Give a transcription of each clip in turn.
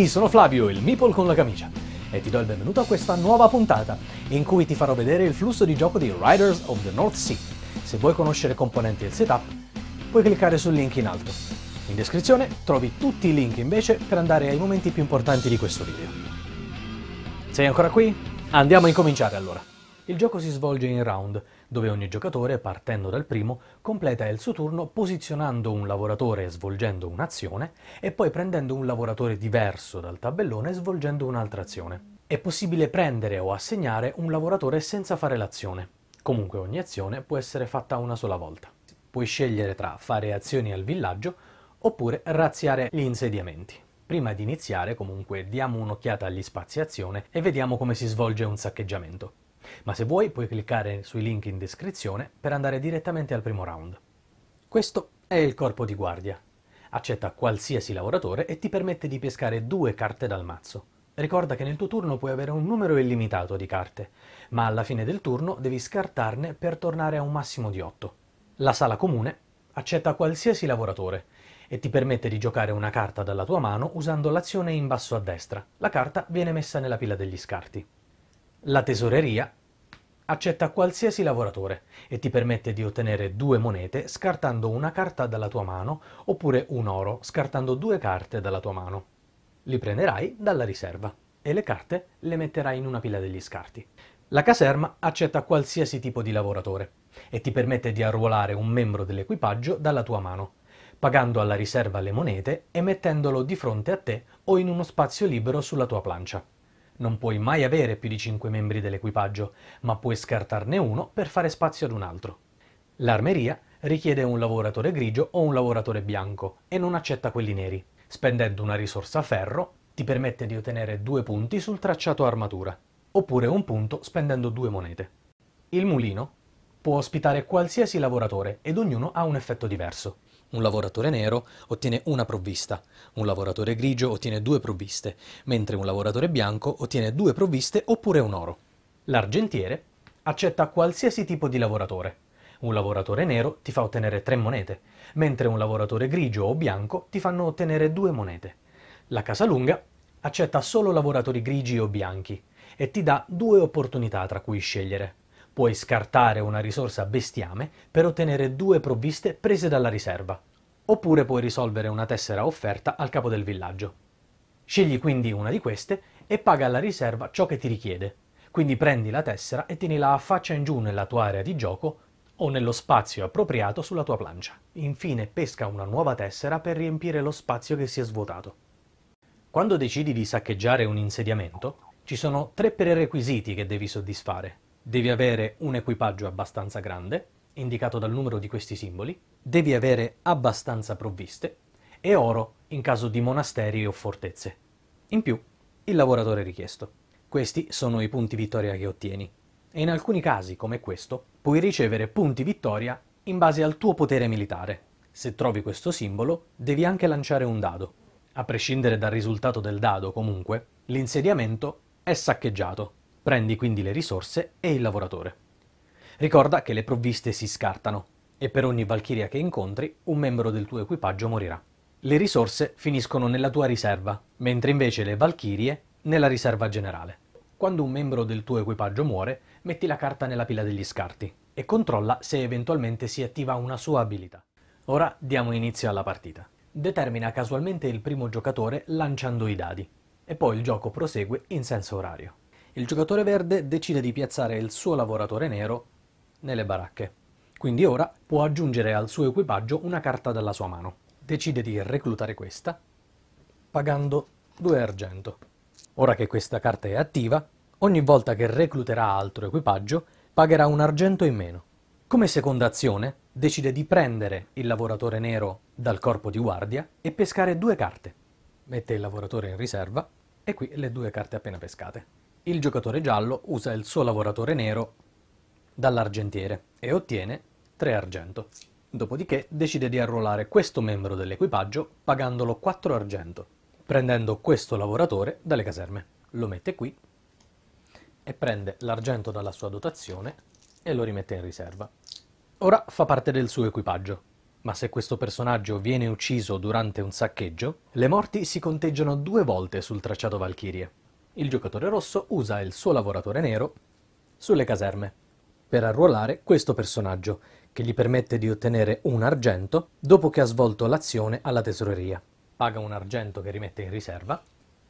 Ehi, sono Flavio, il Meeple con la camicia, e ti do il benvenuto a questa nuova puntata in cui ti farò vedere il flusso di gioco di Riders of the North Sea. Se vuoi conoscere componenti e setup, puoi cliccare sul link in alto. In descrizione trovi tutti i link invece per andare ai momenti più importanti di questo video. Sei ancora qui? Andiamo a incominciare allora. Il gioco si svolge in round, dove ogni giocatore, partendo dal primo, completa il suo turno posizionando un lavoratore svolgendo un'azione e poi prendendo un lavoratore diverso dal tabellone svolgendo un'altra azione. È possibile prendere o assegnare un lavoratore senza fare l'azione. Comunque ogni azione può essere fatta una sola volta. Puoi scegliere tra fare azioni al villaggio oppure razziare gli insediamenti. Prima di iniziare comunque diamo un'occhiata agli spazi azione e vediamo come si svolge un saccheggiamento ma se vuoi puoi cliccare sui link in descrizione per andare direttamente al primo round. Questo è il corpo di guardia. Accetta qualsiasi lavoratore e ti permette di pescare due carte dal mazzo. Ricorda che nel tuo turno puoi avere un numero illimitato di carte, ma alla fine del turno devi scartarne per tornare a un massimo di 8. La sala comune accetta qualsiasi lavoratore e ti permette di giocare una carta dalla tua mano usando l'azione in basso a destra. La carta viene messa nella pila degli scarti. La tesoreria accetta qualsiasi lavoratore e ti permette di ottenere due monete scartando una carta dalla tua mano oppure un oro scartando due carte dalla tua mano. Li prenderai dalla riserva e le carte le metterai in una pila degli scarti. La caserma accetta qualsiasi tipo di lavoratore e ti permette di arruolare un membro dell'equipaggio dalla tua mano, pagando alla riserva le monete e mettendolo di fronte a te o in uno spazio libero sulla tua plancia. Non puoi mai avere più di 5 membri dell'equipaggio, ma puoi scartarne uno per fare spazio ad un altro. L'armeria richiede un lavoratore grigio o un lavoratore bianco e non accetta quelli neri. Spendendo una risorsa ferro ti permette di ottenere due punti sul tracciato armatura, oppure un punto spendendo due monete. Il mulino può ospitare qualsiasi lavoratore ed ognuno ha un effetto diverso. Un lavoratore nero ottiene una provvista, un lavoratore grigio ottiene due provviste, mentre un lavoratore bianco ottiene due provviste oppure un oro. L'argentiere accetta qualsiasi tipo di lavoratore. Un lavoratore nero ti fa ottenere tre monete, mentre un lavoratore grigio o bianco ti fanno ottenere due monete. La casalinga accetta solo lavoratori grigi o bianchi e ti dà due opportunità tra cui scegliere puoi scartare una risorsa bestiame per ottenere due provviste prese dalla riserva, oppure puoi risolvere una tessera offerta al capo del villaggio. Scegli quindi una di queste e paga alla riserva ciò che ti richiede, quindi prendi la tessera e tienila a faccia in giù nella tua area di gioco o nello spazio appropriato sulla tua plancia. Infine pesca una nuova tessera per riempire lo spazio che si è svuotato. Quando decidi di saccheggiare un insediamento, ci sono tre prerequisiti che devi soddisfare devi avere un equipaggio abbastanza grande, indicato dal numero di questi simboli, devi avere abbastanza provviste e oro in caso di monasteri o fortezze. In più, il lavoratore richiesto. Questi sono i punti vittoria che ottieni. E in alcuni casi, come questo, puoi ricevere punti vittoria in base al tuo potere militare. Se trovi questo simbolo, devi anche lanciare un dado. A prescindere dal risultato del dado, comunque, l'insediamento è saccheggiato prendi quindi le risorse e il lavoratore. Ricorda che le provviste si scartano e per ogni Valchiria che incontri un membro del tuo equipaggio morirà. Le risorse finiscono nella tua riserva, mentre invece le Valchirie nella riserva generale. Quando un membro del tuo equipaggio muore, metti la carta nella pila degli scarti e controlla se eventualmente si attiva una sua abilità. Ora diamo inizio alla partita. Determina casualmente il primo giocatore lanciando i dadi e poi il gioco prosegue in senso orario il giocatore verde decide di piazzare il suo lavoratore nero nelle baracche. Quindi ora può aggiungere al suo equipaggio una carta dalla sua mano. Decide di reclutare questa pagando 2 argento. Ora che questa carta è attiva, ogni volta che recluterà altro equipaggio pagherà un argento in meno. Come seconda azione, decide di prendere il lavoratore nero dal corpo di guardia e pescare due carte. Mette il lavoratore in riserva e qui le due carte appena pescate il giocatore giallo usa il suo lavoratore nero dall'argentiere e ottiene 3 argento. Dopodiché decide di arruolare questo membro dell'equipaggio pagandolo 4 argento, prendendo questo lavoratore dalle caserme. Lo mette qui e prende l'argento dalla sua dotazione e lo rimette in riserva. Ora fa parte del suo equipaggio, ma se questo personaggio viene ucciso durante un saccheggio, le morti si conteggiano due volte sul tracciato Valchirie il giocatore rosso usa il suo lavoratore nero sulle caserme per arruolare questo personaggio, che gli permette di ottenere un argento dopo che ha svolto l'azione alla tesoreria. Paga un argento che rimette in riserva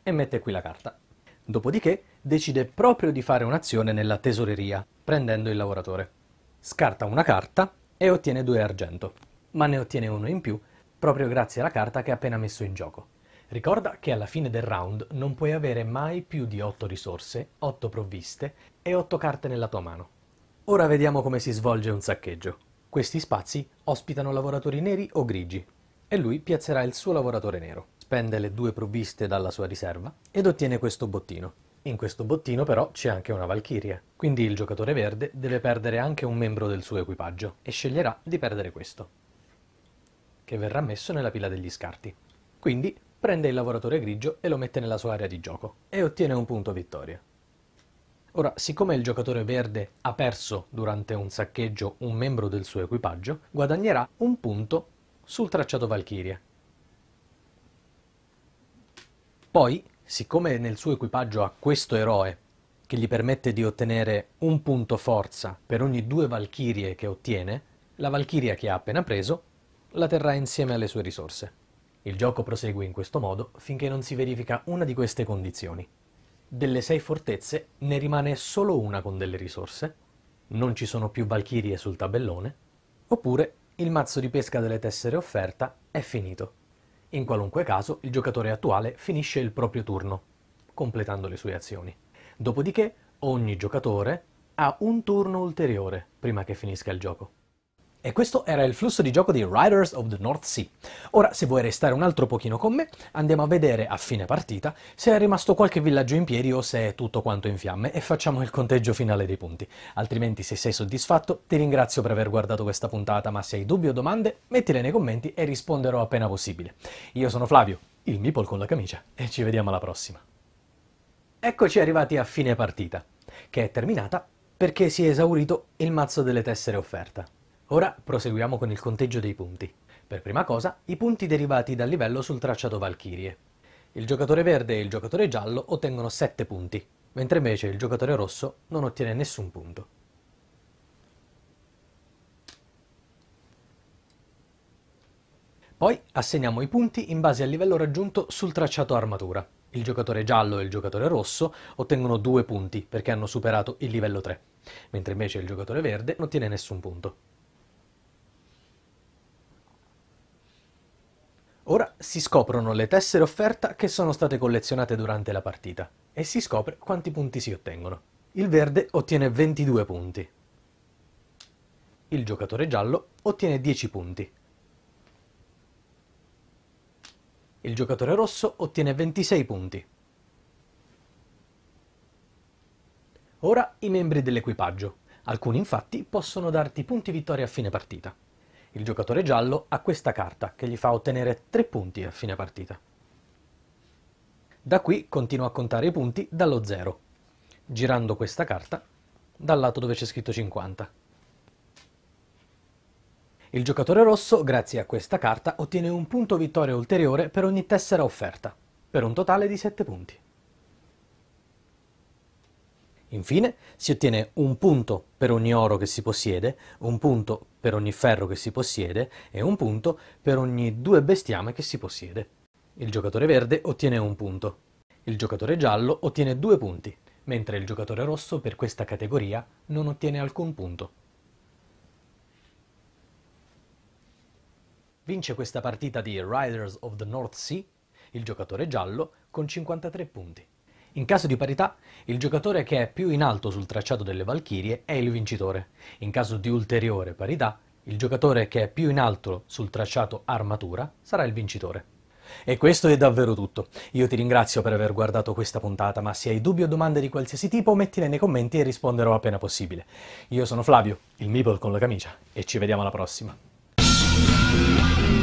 e mette qui la carta. Dopodiché decide proprio di fare un'azione nella tesoreria, prendendo il lavoratore. Scarta una carta e ottiene due argento, ma ne ottiene uno in più proprio grazie alla carta che ha appena messo in gioco. Ricorda che alla fine del round non puoi avere mai più di 8 risorse, 8 provviste e 8 carte nella tua mano. Ora vediamo come si svolge un saccheggio. Questi spazi ospitano lavoratori neri o grigi e lui piazzerà il suo lavoratore nero. Spende le due provviste dalla sua riserva ed ottiene questo bottino. In questo bottino però c'è anche una Valchiria, quindi il giocatore verde deve perdere anche un membro del suo equipaggio e sceglierà di perdere questo, che verrà messo nella pila degli scarti. Quindi prende il lavoratore grigio e lo mette nella sua area di gioco e ottiene un punto vittoria. Ora, siccome il giocatore verde ha perso durante un saccheggio un membro del suo equipaggio, guadagnerà un punto sul tracciato Valchiria. Poi, siccome nel suo equipaggio ha questo eroe che gli permette di ottenere un punto forza per ogni due Valchirie che ottiene, la Valchiria che ha appena preso la terrà insieme alle sue risorse. Il gioco prosegue in questo modo finché non si verifica una di queste condizioni. Delle sei fortezze ne rimane solo una con delle risorse, non ci sono più valchirie sul tabellone, oppure il mazzo di pesca delle tessere offerta è finito. In qualunque caso, il giocatore attuale finisce il proprio turno, completando le sue azioni. Dopodiché, ogni giocatore ha un turno ulteriore prima che finisca il gioco. E questo era il flusso di gioco di Riders of the North Sea. Ora, se vuoi restare un altro pochino con me, andiamo a vedere a fine partita se è rimasto qualche villaggio in piedi o se è tutto quanto in fiamme e facciamo il conteggio finale dei punti. Altrimenti, se sei soddisfatto, ti ringrazio per aver guardato questa puntata, ma se hai dubbi o domande, mettile nei commenti e risponderò appena possibile. Io sono Flavio, il Meeple con la camicia, e ci vediamo alla prossima. Eccoci arrivati a fine partita, che è terminata perché si è esaurito il mazzo delle tessere offerta. Ora proseguiamo con il conteggio dei punti. Per prima cosa, i punti derivati dal livello sul tracciato Valkyrie. Il giocatore verde e il giocatore giallo ottengono 7 punti, mentre invece il giocatore rosso non ottiene nessun punto. Poi assegniamo i punti in base al livello raggiunto sul tracciato armatura. Il giocatore giallo e il giocatore rosso ottengono 2 punti perché hanno superato il livello 3, mentre invece il giocatore verde non ottiene nessun punto. Ora si scoprono le tessere offerta che sono state collezionate durante la partita e si scopre quanti punti si ottengono. Il verde ottiene 22 punti. Il giocatore giallo ottiene 10 punti. Il giocatore rosso ottiene 26 punti. Ora i membri dell'equipaggio. Alcuni infatti possono darti punti vittoria a fine partita. Il giocatore giallo ha questa carta che gli fa ottenere 3 punti a fine partita. Da qui continua a contare i punti dallo 0, girando questa carta dal lato dove c'è scritto 50. Il giocatore rosso, grazie a questa carta, ottiene un punto vittoria ulteriore per ogni tessera offerta, per un totale di 7 punti. Infine si ottiene un punto per ogni oro che si possiede, un punto per ogni ferro che si possiede e un punto per ogni due bestiame che si possiede. Il giocatore verde ottiene un punto, il giocatore giallo ottiene due punti, mentre il giocatore rosso per questa categoria non ottiene alcun punto. Vince questa partita di Riders of the North Sea il giocatore giallo con 53 punti. In caso di parità, il giocatore che è più in alto sul tracciato delle Valchirie è il vincitore. In caso di ulteriore parità, il giocatore che è più in alto sul tracciato armatura sarà il vincitore. E questo è davvero tutto. Io ti ringrazio per aver guardato questa puntata, ma se hai dubbi o domande di qualsiasi tipo mettile nei commenti e risponderò appena possibile. Io sono Flavio, il Meeple con la camicia, e ci vediamo alla prossima.